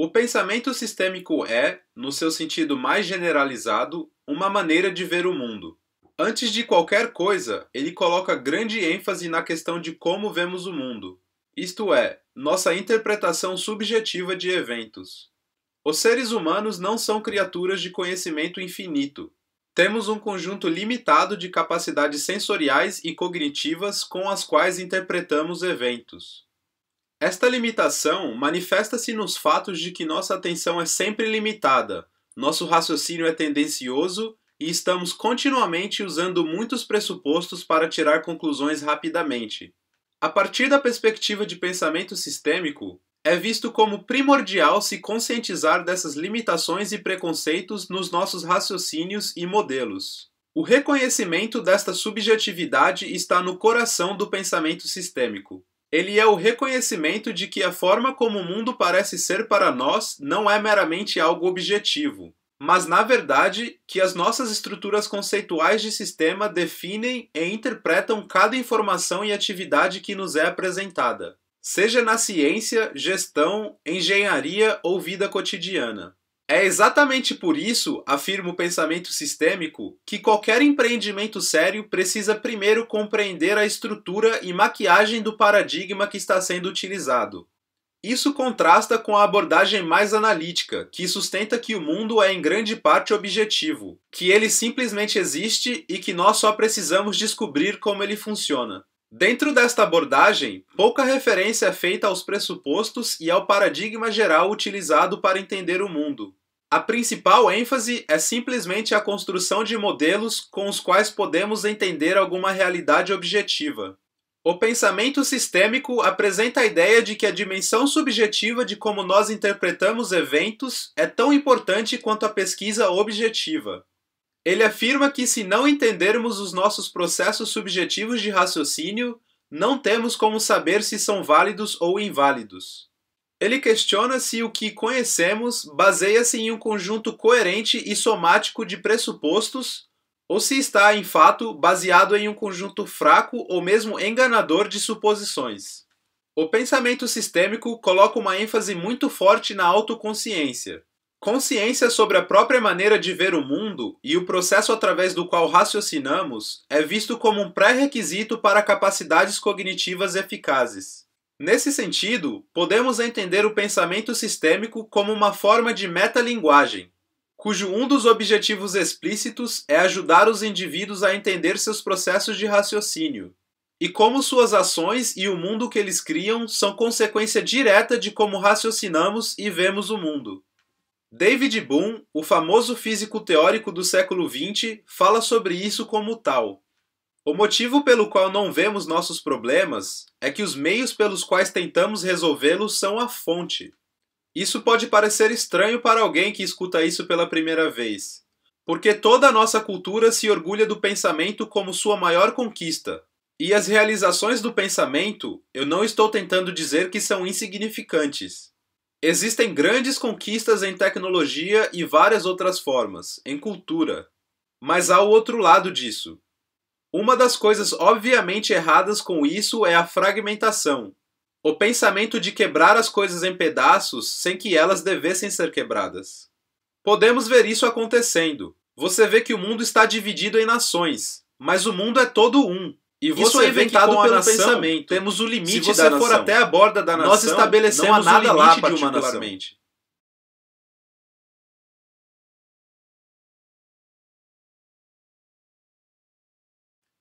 O pensamento sistêmico é, no seu sentido mais generalizado, uma maneira de ver o mundo. Antes de qualquer coisa, ele coloca grande ênfase na questão de como vemos o mundo, isto é, nossa interpretação subjetiva de eventos. Os seres humanos não são criaturas de conhecimento infinito. Temos um conjunto limitado de capacidades sensoriais e cognitivas com as quais interpretamos eventos. Esta limitação manifesta-se nos fatos de que nossa atenção é sempre limitada, nosso raciocínio é tendencioso e estamos continuamente usando muitos pressupostos para tirar conclusões rapidamente. A partir da perspectiva de pensamento sistêmico, é visto como primordial se conscientizar dessas limitações e preconceitos nos nossos raciocínios e modelos. O reconhecimento desta subjetividade está no coração do pensamento sistêmico. Ele é o reconhecimento de que a forma como o mundo parece ser para nós não é meramente algo objetivo, mas na verdade que as nossas estruturas conceituais de sistema definem e interpretam cada informação e atividade que nos é apresentada, seja na ciência, gestão, engenharia ou vida cotidiana. É exatamente por isso, afirma o pensamento sistêmico, que qualquer empreendimento sério precisa primeiro compreender a estrutura e maquiagem do paradigma que está sendo utilizado. Isso contrasta com a abordagem mais analítica, que sustenta que o mundo é em grande parte objetivo, que ele simplesmente existe e que nós só precisamos descobrir como ele funciona. Dentro desta abordagem, pouca referência é feita aos pressupostos e ao paradigma geral utilizado para entender o mundo, a principal ênfase é simplesmente a construção de modelos com os quais podemos entender alguma realidade objetiva. O pensamento sistêmico apresenta a ideia de que a dimensão subjetiva de como nós interpretamos eventos é tão importante quanto a pesquisa objetiva. Ele afirma que, se não entendermos os nossos processos subjetivos de raciocínio, não temos como saber se são válidos ou inválidos. Ele questiona se o que conhecemos baseia-se em um conjunto coerente e somático de pressupostos ou se está, em fato, baseado em um conjunto fraco ou mesmo enganador de suposições. O pensamento sistêmico coloca uma ênfase muito forte na autoconsciência. Consciência sobre a própria maneira de ver o mundo e o processo através do qual raciocinamos é visto como um pré-requisito para capacidades cognitivas eficazes. Nesse sentido, podemos entender o pensamento sistêmico como uma forma de metalinguagem, cujo um dos objetivos explícitos é ajudar os indivíduos a entender seus processos de raciocínio e como suas ações e o mundo que eles criam são consequência direta de como raciocinamos e vemos o mundo. David Bohm, o famoso físico teórico do século XX, fala sobre isso como tal. O motivo pelo qual não vemos nossos problemas é que os meios pelos quais tentamos resolvê-los são a fonte. Isso pode parecer estranho para alguém que escuta isso pela primeira vez, porque toda a nossa cultura se orgulha do pensamento como sua maior conquista. E as realizações do pensamento, eu não estou tentando dizer que são insignificantes. Existem grandes conquistas em tecnologia e várias outras formas, em cultura. Mas há o outro lado disso, uma das coisas obviamente erradas com isso é a fragmentação. O pensamento de quebrar as coisas em pedaços sem que elas devessem ser quebradas. Podemos ver isso acontecendo. Você vê que o mundo está dividido em nações, mas o mundo é todo um. E você isso é inventado pelo nação, pensamento. Temos o limite da nação. Se você for até a borda da nação, nós estabelecemos nada lá particularmente.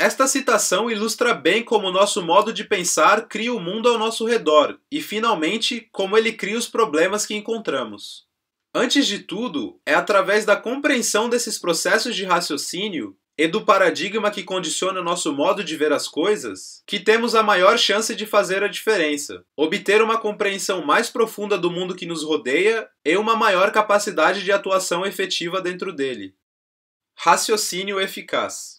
Esta citação ilustra bem como nosso modo de pensar cria o mundo ao nosso redor e, finalmente, como ele cria os problemas que encontramos. Antes de tudo, é através da compreensão desses processos de raciocínio e do paradigma que condiciona o nosso modo de ver as coisas, que temos a maior chance de fazer a diferença, obter uma compreensão mais profunda do mundo que nos rodeia e uma maior capacidade de atuação efetiva dentro dele. Raciocínio eficaz.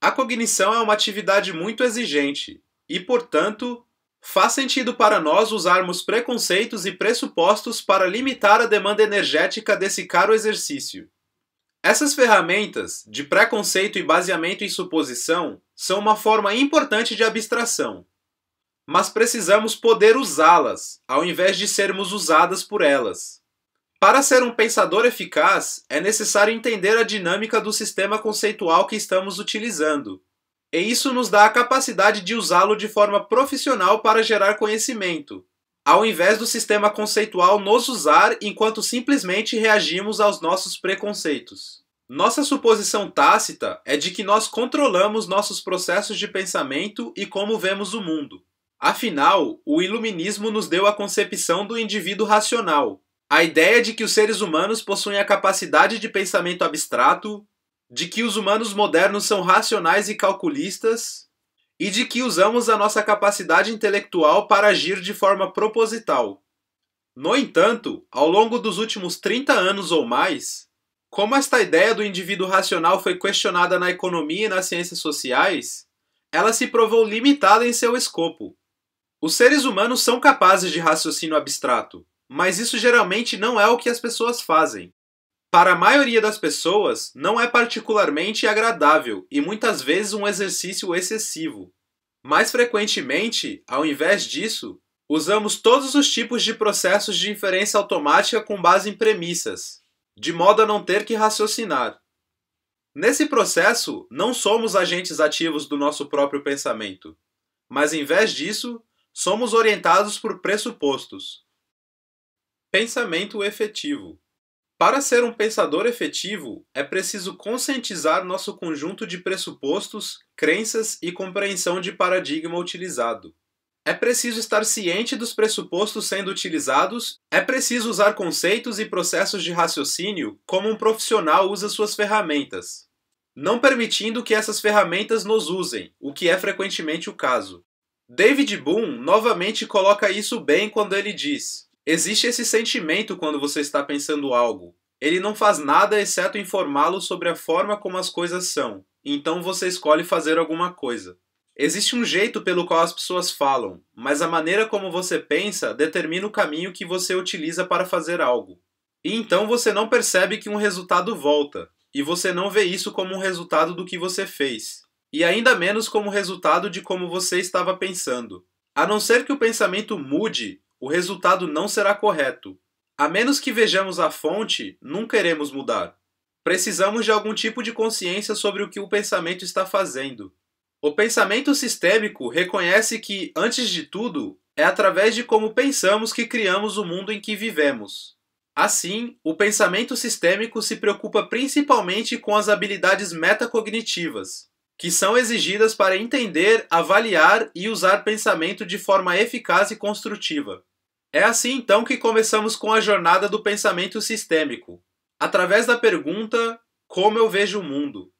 A cognição é uma atividade muito exigente e, portanto, faz sentido para nós usarmos preconceitos e pressupostos para limitar a demanda energética desse caro exercício. Essas ferramentas de preconceito e baseamento em suposição são uma forma importante de abstração, mas precisamos poder usá-las ao invés de sermos usadas por elas. Para ser um pensador eficaz, é necessário entender a dinâmica do sistema conceitual que estamos utilizando. E isso nos dá a capacidade de usá-lo de forma profissional para gerar conhecimento, ao invés do sistema conceitual nos usar enquanto simplesmente reagimos aos nossos preconceitos. Nossa suposição tácita é de que nós controlamos nossos processos de pensamento e como vemos o mundo. Afinal, o Iluminismo nos deu a concepção do indivíduo racional, a ideia de que os seres humanos possuem a capacidade de pensamento abstrato, de que os humanos modernos são racionais e calculistas, e de que usamos a nossa capacidade intelectual para agir de forma proposital. No entanto, ao longo dos últimos 30 anos ou mais, como esta ideia do indivíduo racional foi questionada na economia e nas ciências sociais, ela se provou limitada em seu escopo. Os seres humanos são capazes de raciocínio abstrato, mas isso geralmente não é o que as pessoas fazem. Para a maioria das pessoas, não é particularmente agradável e muitas vezes um exercício excessivo. Mais frequentemente, ao invés disso, usamos todos os tipos de processos de inferência automática com base em premissas, de modo a não ter que raciocinar. Nesse processo, não somos agentes ativos do nosso próprio pensamento, mas em vez disso, somos orientados por pressupostos, Pensamento efetivo. Para ser um pensador efetivo, é preciso conscientizar nosso conjunto de pressupostos, crenças e compreensão de paradigma utilizado. É preciso estar ciente dos pressupostos sendo utilizados, é preciso usar conceitos e processos de raciocínio como um profissional usa suas ferramentas, não permitindo que essas ferramentas nos usem, o que é frequentemente o caso. David Boone novamente coloca isso bem quando ele diz: Existe esse sentimento quando você está pensando algo. Ele não faz nada exceto informá-lo sobre a forma como as coisas são, então você escolhe fazer alguma coisa. Existe um jeito pelo qual as pessoas falam, mas a maneira como você pensa determina o caminho que você utiliza para fazer algo. E então você não percebe que um resultado volta, e você não vê isso como um resultado do que você fez, e ainda menos como resultado de como você estava pensando. A não ser que o pensamento mude, o resultado não será correto. A menos que vejamos a fonte, nunca iremos mudar. Precisamos de algum tipo de consciência sobre o que o pensamento está fazendo. O pensamento sistêmico reconhece que, antes de tudo, é através de como pensamos que criamos o mundo em que vivemos. Assim, o pensamento sistêmico se preocupa principalmente com as habilidades metacognitivas, que são exigidas para entender, avaliar e usar pensamento de forma eficaz e construtiva. É assim então que começamos com a jornada do pensamento sistêmico, através da pergunta: como eu vejo o mundo?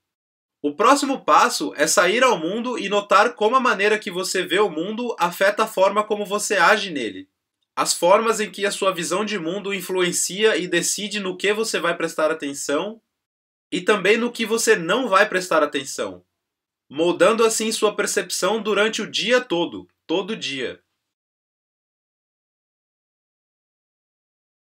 O próximo passo é sair ao mundo e notar como a maneira que você vê o mundo afeta a forma como você age nele. As formas em que a sua visão de mundo influencia e decide no que você vai prestar atenção e também no que você não vai prestar atenção moldando assim sua percepção durante o dia todo, todo dia.